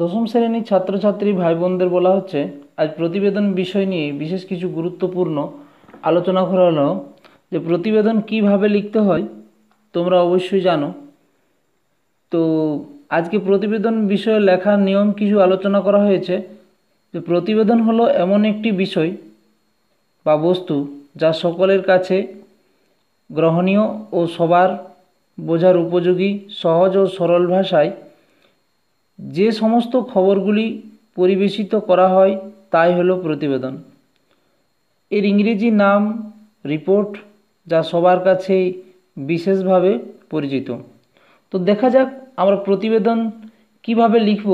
দশম শ্রেণীর ছাত্রছাত্রী ভাই বোনদের বলা হচ্ছে আজ প্রতিবেদন বিষয় নিয়ে বিশেষ কিছু গুরুত্বপূর্ণ আলোচনা করা হলো যে প্রতিবেদন কিভাবে লিখতে হয় তোমরা অবশ্যই জানো তো আজকে প্রতিবেদন বিষয়ে লেখার নিয়ম কিছু আলোচনা করা হয়েছে যে প্রতিবেদন হলো এমন একটি বিষয় বা বস্তু যা সকলের কাছে গ্রহণীয় ও সবার বোঝার উপযোগী সহজ ও সরল ভাষায় যে সমস্ত খবরগুলি পরিবেশিত করা হয় তাই হলো প্রতিবেদন এর ইংরেজি নাম রিপোর্ট যা সবার কাছে বিশেষভাবে পরিচিত তো দেখা যাক আমরা প্রতিবেদন কিভাবে লিখব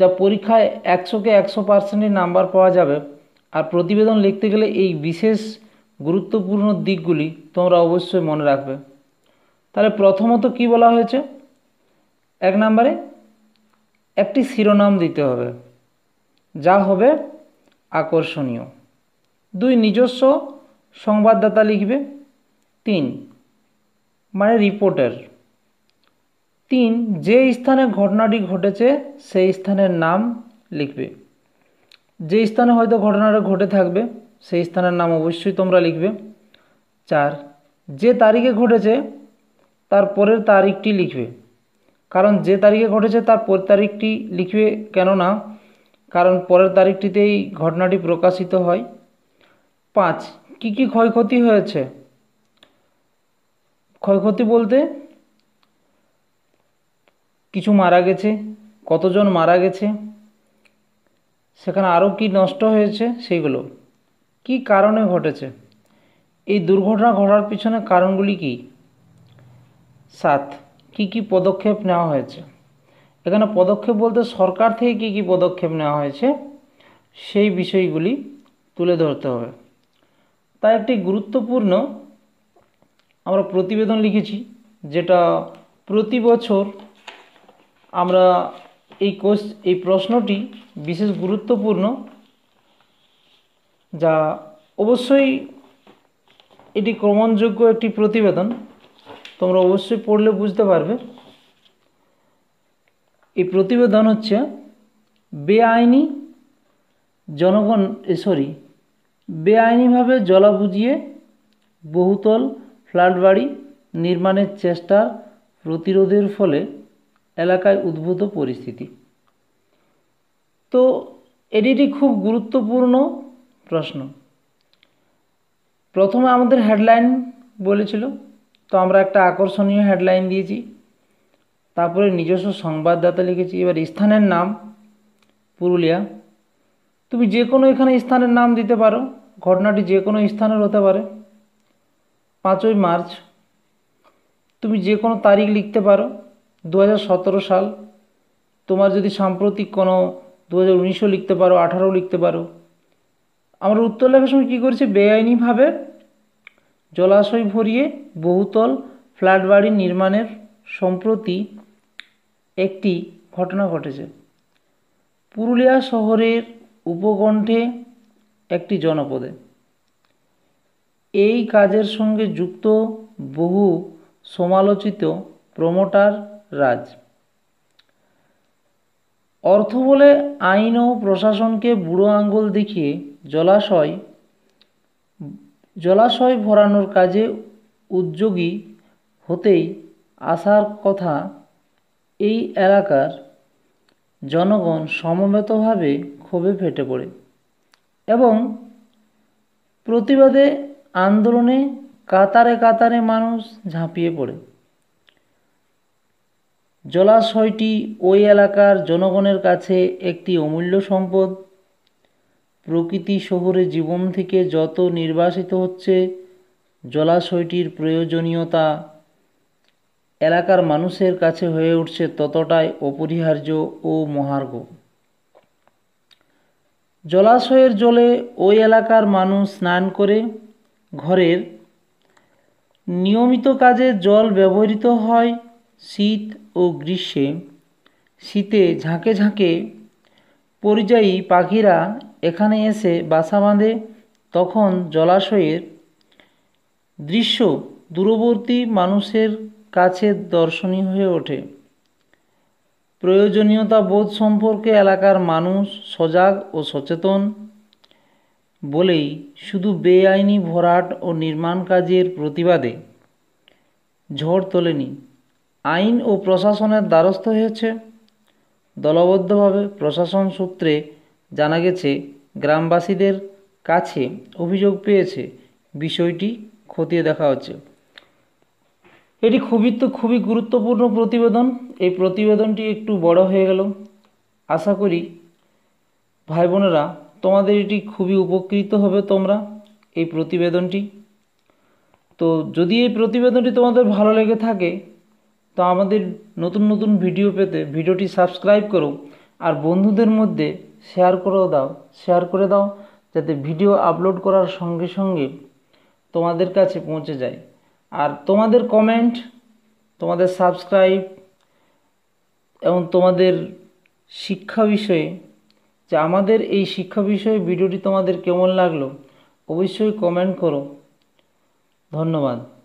যা পরীক্ষায় একশোকে একশো পার্সেন্টের নাম্বার পাওয়া যাবে আর প্রতিবেদন লিখতে গেলে এই বিশেষ গুরুত্বপূর্ণ দিকগুলি তোমরা অবশ্যই মনে রাখবে তাহলে প্রথমত কি বলা হয়েছে এক নম্বরে একটি শিরোনাম দিতে হবে যা হবে আকর্ষণীয় দুই নিজস্ব সংবাদদাতা লিখবে তিন মানে রিপোর্টার তিন যে স্থানে ঘটনাটি ঘটেছে সেই স্থানের নাম লিখবে যে স্থানে হয়তো ঘটনাটা ঘটে থাকবে সেই স্থানের নাম অবশ্যই তোমরা লিখবে চার যে তারিখে ঘটেছে তার পরের তারিখটি লিখবে কারণ যে তারিখে ঘটেছে তার পরের তারিখটি লিখবে কেন না কারণ পরের তারিখটিতেই ঘটনাটি প্রকাশিত হয় পাঁচ কি কি ক্ষয়ক্ষতি হয়েছে ক্ষয়ক্ষতি বলতে কিছু মারা গেছে কতজন মারা গেছে সেখানে আরও কি নষ্ট হয়েছে সেইগুলো কি কারণে ঘটেছে এই দুর্ঘটনা ঘটার পিছনে কারণগুলি কি সাত কি কি পদক্ষেপ নেওয়া হয়েছে এখানে পদক্ষেপ বলতে সরকার থেকে কি কি পদক্ষেপ নেওয়া হয়েছে সেই বিষয়গুলি তুলে ধরতে হবে তাই একটি গুরুত্বপূর্ণ আমরা প্রতিবেদন লিখেছি যেটা প্রতি বছর আমরা এই কোশ এই প্রশ্নটি বিশেষ গুরুত্বপূর্ণ যা অবশ্যই এটি ক্রমণযোগ্য একটি প্রতিবেদন তোমরা অবশ্যই পড়লে বুঝতে পারবে এই প্রতিবেদন হচ্ছে বেআইনি জনগণ সরি বেআইনিভাবে জলা বুঝিয়ে বহুতল ফ্ল্যাট বাড়ি নির্মাণের চেষ্টা প্রতিরোধের ফলে এলাকায় উদ্ভূত পরিস্থিতি তো এটি একটি খুব গুরুত্বপূর্ণ প্রশ্ন প্রথমে আমাদের হেডলাইন বলেছিল তো আমরা একটা আকর্ষণীয় হেডলাইন দিয়েছি তারপরে নিজস্ব সংবাদদাতা লিখেছি এবার স্থানের নাম পুরুলিয়া তুমি যে কোনো এখানে স্থানের নাম দিতে পারো ঘটনাটি যে কোনো স্থানের হতে পারে পাঁচই মার্চ তুমি যে কোনো তারিখ লিখতে পারো দু সাল তোমার যদি সাম্প্রতিক কোনো দু হাজার লিখতে পারো আঠারো লিখতে পারো আমরা উত্তর লেখার সময় কী করেছে বেআইনিভাবে জলাশয় ভরিয়ে বহুতল ফ্ল্যাট বাড়ি নির্মাণের সম্প্রতি একটি ঘটনা ঘটেছে পুরুলিয়া শহরের উপকণ্ঠে একটি জনপদে এই কাজের সঙ্গে যুক্ত বহু সমালোচিত প্রমোটার রাজ অর্থ বলে আইন ও প্রশাসনকে বুড়ো আঙ্গুল দেখিয়ে জলাশয় জলাশয় ভরানোর কাজে উদ্যোগী হতেই আসার কথা এই এলাকার জনগণ সমবেতভাবে ক্ষোভে ফেটে পড়ে এবং প্রতিবাদে আন্দোলনে কাতারে কাতারে মানুষ ঝাঁপিয়ে পড়ে জলাশয়টি ওই এলাকার জনগণের কাছে একটি অমূল্য সম্পদ প্রকৃতি শহরে জীবন থেকে যত নির্বাসিত হচ্ছে জলাশয়টির প্রয়োজনীয়তা এলাকার মানুষের কাছে হয়ে উঠছে ততটাই অপরিহার্য ও মহার্ঘ জলাশয়ের জলে ওই এলাকার মানুষ স্নান করে ঘরের নিয়মিত কাজে জল ব্যবহৃত হয় শীত ও গ্রীষ্মে শীতে ঝাঁকে ঝাঁকে পরিযায়ী পাখিরা এখানে এসে বাসা বাঁধে তখন জলাশয়ের দৃশ্য দূরবর্তী মানুষের কাছে দর্শনীয় হয়ে ওঠে প্রয়োজনীয়তা বোধ সম্পর্কে এলাকার মানুষ সজাগ ও সচেতন বলেই শুধু বেআইনি ভরাট ও নির্মাণ কাজের প্রতিবাদে ঝড় তোলেনি আইন ও প্রশাসনের দ্বারস্থ হয়েছে দলবদ্ধভাবে প্রশাসন সূত্রে জানা গেছে গ্রামবাসীদের কাছে অভিযোগ পেয়েছে বিষয়টি খতিয়ে দেখা হচ্ছে এটি খুবই তো খুবই গুরুত্বপূর্ণ প্রতিবেদন এই প্রতিবেদনটি একটু বড় হয়ে গেল আশা করি ভাই বোনেরা তোমাদের এটি খুবই উপকৃত হবে তোমরা এই প্রতিবেদনটি তো যদি এই প্রতিবেদনটি তোমাদের ভালো লেগে থাকে তো আমাদের নতুন নতুন ভিডিও পেতে ভিডিওটি সাবস্ক্রাইব করো আর বন্ধুদের মধ্যে শেয়ার করেও দাও শেয়ার করে দাও যাতে ভিডিও আপলোড করার সঙ্গে সঙ্গে তোমাদের কাছে পৌঁছে যায় আর তোমাদের কমেন্ট তোমাদের সাবস্ক্রাইব এবং তোমাদের শিক্ষা বিষয়ে যে আমাদের এই শিক্ষা বিষয়ে ভিডিওটি তোমাদের কেমন লাগলো অবশ্যই কমেন্ট করো ধন্যবাদ